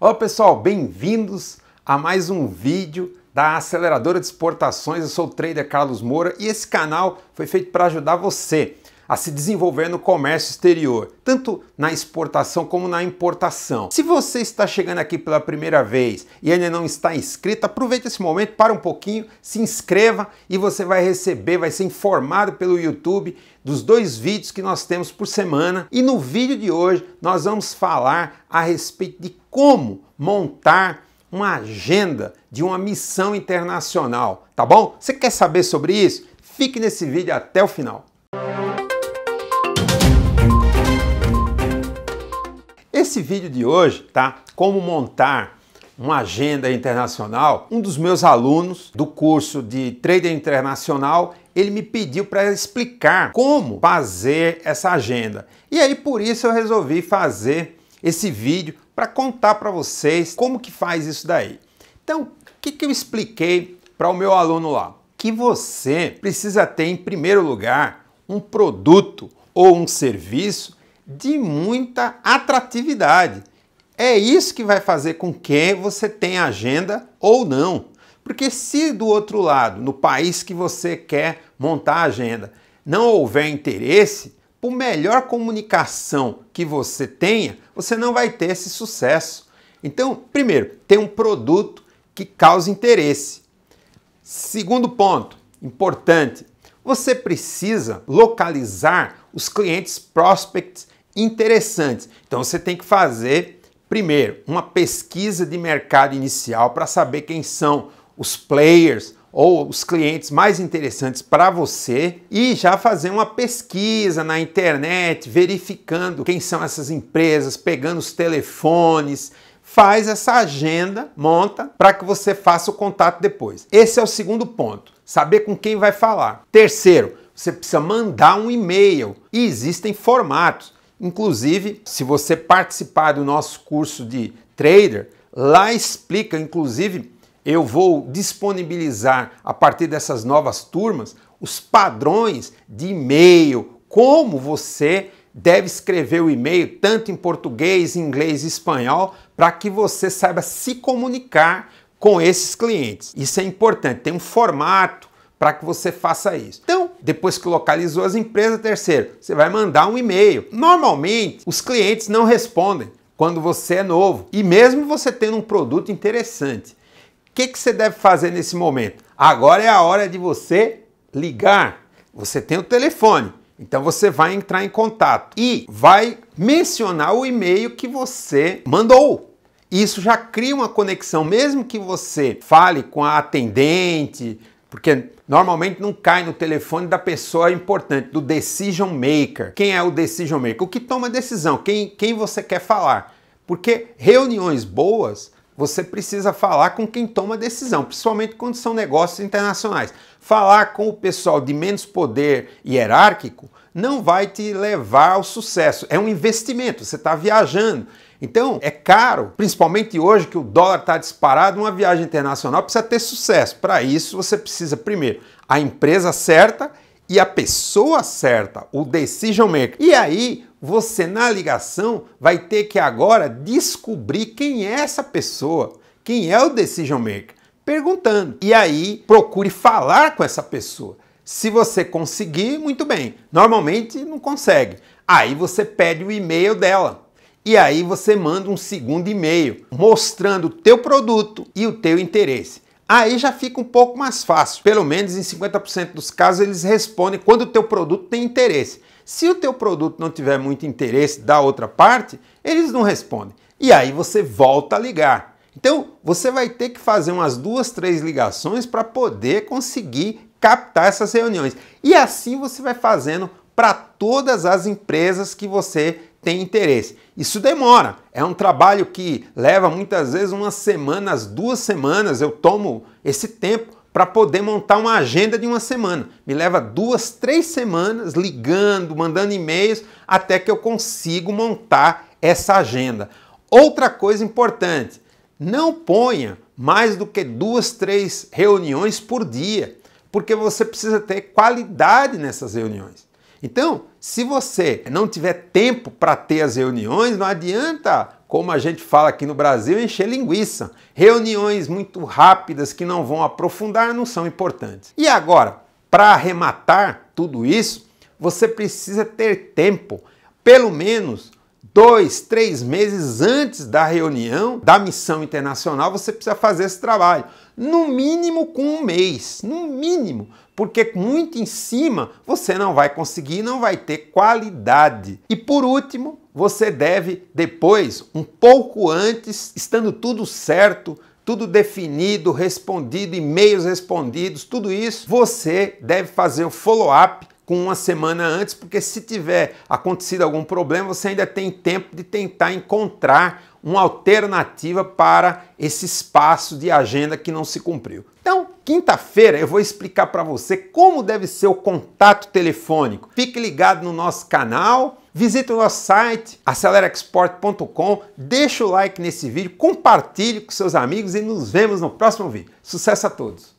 Olá pessoal, bem-vindos a mais um vídeo da Aceleradora de Exportações. Eu sou o trader Carlos Moura e esse canal foi feito para ajudar você a se desenvolver no comércio exterior, tanto na exportação como na importação. Se você está chegando aqui pela primeira vez e ainda não está inscrito, aproveite esse momento, para um pouquinho, se inscreva e você vai receber, vai ser informado pelo YouTube dos dois vídeos que nós temos por semana. E no vídeo de hoje nós vamos falar a respeito de como montar uma agenda de uma missão internacional, tá bom? Você quer saber sobre isso? Fique nesse vídeo até o final. Nesse vídeo de hoje, tá? Como montar uma agenda internacional, um dos meus alunos do curso de Trader Internacional, ele me pediu para explicar como fazer essa agenda. E aí por isso eu resolvi fazer esse vídeo para contar para vocês como que faz isso daí. Então, o que, que eu expliquei para o meu aluno lá? Que você precisa ter em primeiro lugar um produto ou um serviço de muita atratividade. É isso que vai fazer com que você tenha agenda ou não. Porque se do outro lado, no país que você quer montar a agenda, não houver interesse, por melhor comunicação que você tenha, você não vai ter esse sucesso. Então, primeiro, tem um produto que cause interesse. Segundo ponto, importante, você precisa localizar os clientes prospects interessantes. Então você tem que fazer, primeiro, uma pesquisa de mercado inicial para saber quem são os players ou os clientes mais interessantes para você e já fazer uma pesquisa na internet, verificando quem são essas empresas, pegando os telefones, faz essa agenda, monta para que você faça o contato depois. Esse é o segundo ponto, saber com quem vai falar. Terceiro, você precisa mandar um e-mail e existem formatos. Inclusive, se você participar do nosso curso de trader, lá explica, inclusive, eu vou disponibilizar a partir dessas novas turmas os padrões de e-mail, como você deve escrever o e-mail tanto em português, inglês e espanhol, para que você saiba se comunicar com esses clientes. Isso é importante, tem um formato para que você faça isso. Então, depois que localizou as empresas, terceiro, você vai mandar um e-mail. Normalmente, os clientes não respondem quando você é novo. E mesmo você tendo um produto interessante, o que, que você deve fazer nesse momento? Agora é a hora de você ligar. Você tem o telefone, então você vai entrar em contato e vai mencionar o e-mail que você mandou. Isso já cria uma conexão, mesmo que você fale com a atendente, porque normalmente não cai no telefone da pessoa importante, do decision maker. Quem é o decision maker? O que toma decisão? Quem, quem você quer falar? Porque reuniões boas, você precisa falar com quem toma decisão, principalmente quando são negócios internacionais. Falar com o pessoal de menos poder hierárquico não vai te levar ao sucesso. É um investimento, você está viajando. Então, é caro, principalmente hoje que o dólar está disparado, uma viagem internacional precisa ter sucesso. Para isso, você precisa, primeiro, a empresa certa e a pessoa certa, o decision maker. E aí, você na ligação vai ter que agora descobrir quem é essa pessoa, quem é o decision maker, perguntando. E aí, procure falar com essa pessoa. Se você conseguir, muito bem. Normalmente não consegue. Aí você pede o e-mail dela. E aí você manda um segundo e-mail mostrando o teu produto e o teu interesse. Aí já fica um pouco mais fácil. Pelo menos em 50% dos casos eles respondem quando o teu produto tem interesse. Se o teu produto não tiver muito interesse da outra parte, eles não respondem. E aí você volta a ligar. Então, você vai ter que fazer umas duas, três ligações para poder conseguir captar essas reuniões. E assim você vai fazendo para todas as empresas que você tem interesse. Isso demora, é um trabalho que leva muitas vezes umas semanas, duas semanas. Eu tomo esse tempo para poder montar uma agenda de uma semana. Me leva duas, três semanas ligando, mandando e-mails até que eu consigo montar essa agenda. Outra coisa importante, não ponha mais do que duas, três reuniões por dia, porque você precisa ter qualidade nessas reuniões. Então, se você não tiver tempo para ter as reuniões, não adianta, como a gente fala aqui no Brasil, encher linguiça. Reuniões muito rápidas que não vão aprofundar não são importantes. E agora, para arrematar tudo isso, você precisa ter tempo, pelo menos dois, três meses antes da reunião da missão internacional, você precisa fazer esse trabalho. No mínimo com um mês, no mínimo, porque muito em cima você não vai conseguir, não vai ter qualidade. E por último, você deve depois, um pouco antes, estando tudo certo, tudo definido, respondido, e-mails respondidos, tudo isso, você deve fazer o follow-up com uma semana antes, porque se tiver acontecido algum problema, você ainda tem tempo de tentar encontrar uma alternativa para esse espaço de agenda que não se cumpriu. Então, quinta-feira eu vou explicar para você como deve ser o contato telefônico. Fique ligado no nosso canal, visite o nosso site acelerexport.com, deixa o like nesse vídeo, compartilhe com seus amigos e nos vemos no próximo vídeo. Sucesso a todos!